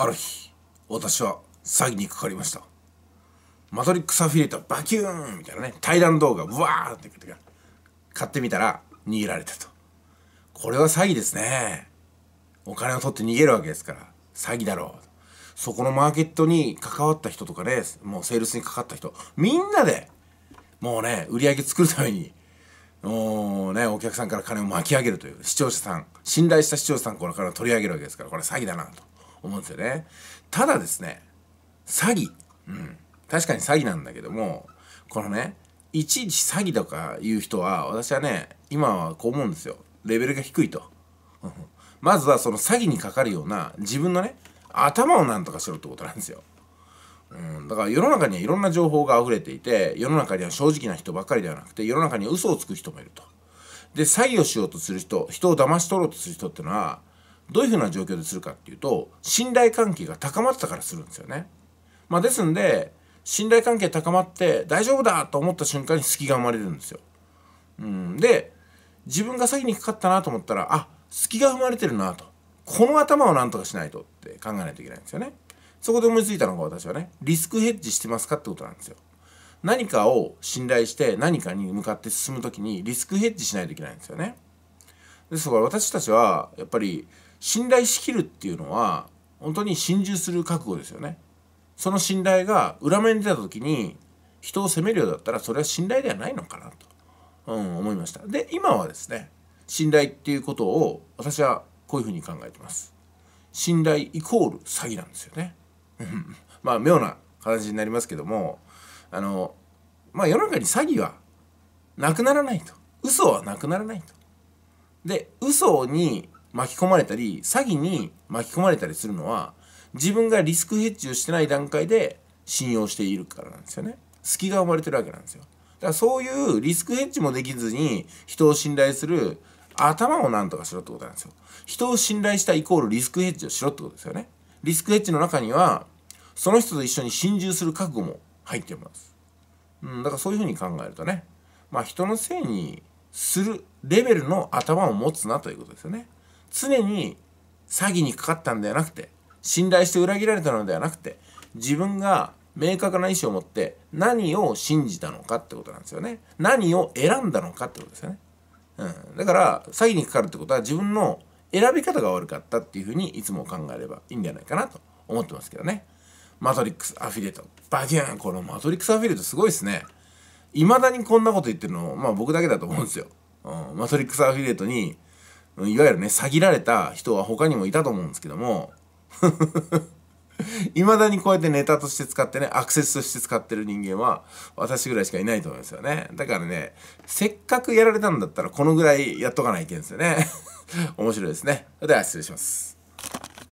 ある日私は詐欺にかかりましたマトリックスアフィリエイトバキューンみたいなね対談動画ブワーって買ってみたら逃げられたとこれは詐欺ですねお金を取って逃げるわけですから詐欺だろうそこのマーケットに関わった人とかねもうセールスにかかった人みんなでもうね売り上げ作るためにお,、ね、お客さんから金を巻き上げるという視聴者さん信頼した視聴者さんから取り上げるわけですからこれ詐欺だなと。思うんですよね。ただですね、詐欺。うん。確かに詐欺なんだけども、このね、いちいち詐欺とかいう人は、私はね、今はこう思うんですよ。レベルが低いと。まずはその詐欺にかかるような自分のね、頭をなんとかしろってことなんですよ。うん、だから世の中にはいろんな情報が溢れていて世の中には正直な人ばっかりではなくて世の中には嘘をつく人もいると。で詐欺をしようとする人人を騙し取ろうとする人ってのはどういうふうな状況でするかっていうと信頼関係が高まってたからするんですよね。まあ、ですんで信頼関係高まって大丈夫だと思った瞬間に隙が生まれるんですよ。うん、で自分が詐欺にかかったなと思ったらあ隙が生まれてるなとこの頭をなんとかしないとって考えないといけないんですよね。そこで思いついたのが私はねリスクヘッジしてますかってことなんですよ。何かを信頼して何かに向かって進む時にリスクヘッジしないといけないんですよね。ですから私たちはやっぱり信頼しきるっていうのは本当に心中する覚悟ですよね。その信頼が裏目に出た時に人を責めるようだったらそれは信頼ではないのかなと、うん、思いました。で今はですね信頼っていうことを私はこういうふうに考えてます。信頼イコール詐欺なんですよね。まあ妙な形になりますけどもあのまあ世の中に詐欺はなくならないと嘘はなくならないと。で嘘に巻き込まれたり詐欺に巻き込まれたりするのは自分がリスクヘッジをしてない段階で信用しているからなんですよね隙が生まれてるわけなんですよだからそういうリスクヘッジもできずに人を信頼する頭をなんとかしろってことなんですよ人を信頼したイコールリスクヘッジをしろってことですよねリスクヘッジの中にはその人と一緒に心中する覚悟も入ってます、うん、だからそういうふうに考えるとねまあ人のせいにするレベルの頭を持つなということですよね常に詐欺にかかったんではなくて信頼して裏切られたのではなくて自分が明確な意思を持って何を信じたのかってことなんですよね何を選んだのかってことですよね、うん、だから詐欺にかかるってことは自分の選び方が悪かったっていうふうにいつも考えればいいんじゃないかなと思ってますけどねマトリックスアフィリエイトバギャンこのマトリックスアフィリエイトすごいですねいまだにこんなこと言ってるのまあ僕だけだと思うんですよ、うん、マトリックスアフィリエイトにいわゆるね、詐欺られた人は他にもいたと思うんですけども、い まだにこうやってネタとして使ってね、アクセスとして使ってる人間は、私ぐらいしかいないと思いますよね。だからね、せっかくやられたんだったら、このぐらいやっとかないけんですよね。面白いですね。では、失礼します。